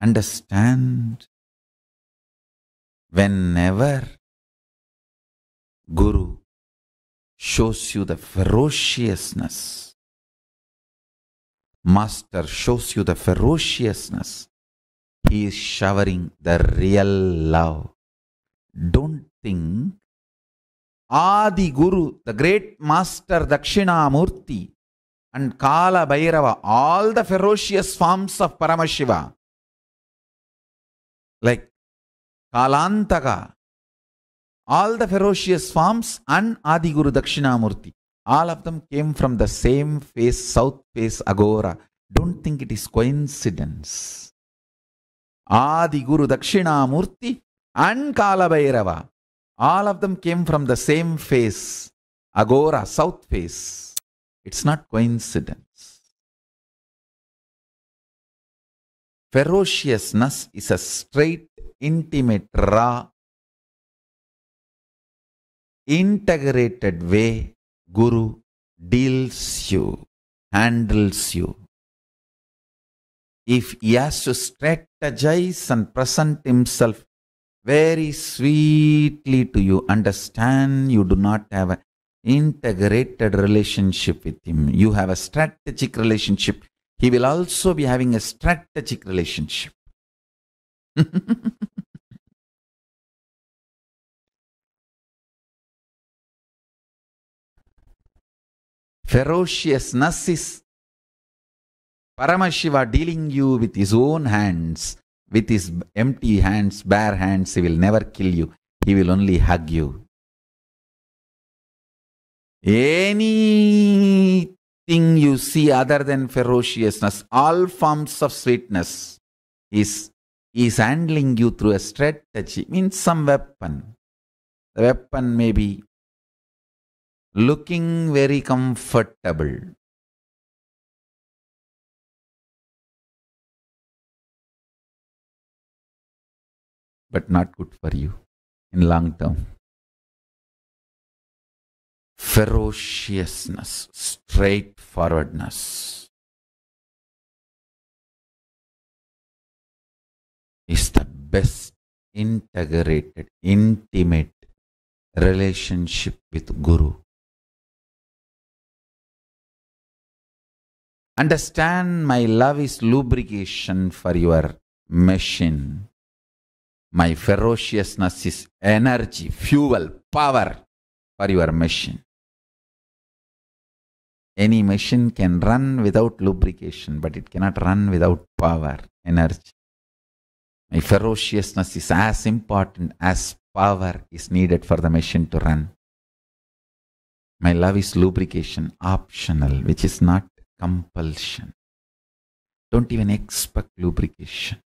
understand whenever Guru shows you the ferociousness, Master shows you the ferociousness, he is showering the real love. Don't think Adi Guru, the great master Dakshinamurti and Kala Bhairava, all the ferocious forms of Paramashiva, like Kalantaka, all the ferocious forms and Adi Guru Dakshinamurti. All of them came from the same face, south face, Agora. Don't think it is coincidence. Adi Guru Dakshinamurti and Kalabhairava. All of them came from the same face, Agora, south face. It's not coincidence. Ferociousness is a straight, intimate, raw, integrated way Guru deals you, handles you. If he has to strategize and present himself very sweetly to you, understand you do not have an integrated relationship with him. You have a strategic relationship he will also be having a strategic relationship. Ferociousness is Paramashiva dealing you with his own hands, with his empty hands, bare hands. He will never kill you, he will only hug you. Any thing you see other than ferociousness, all forms of sweetness is is handling you through a strategy, means some weapon. The weapon may be looking very comfortable. But not good for you in long term ferociousness, straightforwardness is the best integrated, intimate relationship with Guru. Understand my love is lubrication for your machine. My ferociousness is energy, fuel, power for your machine. Any machine can run without lubrication, but it cannot run without power, energy. My ferociousness is as important as power is needed for the machine to run. My love is lubrication, optional, which is not compulsion. Don't even expect lubrication.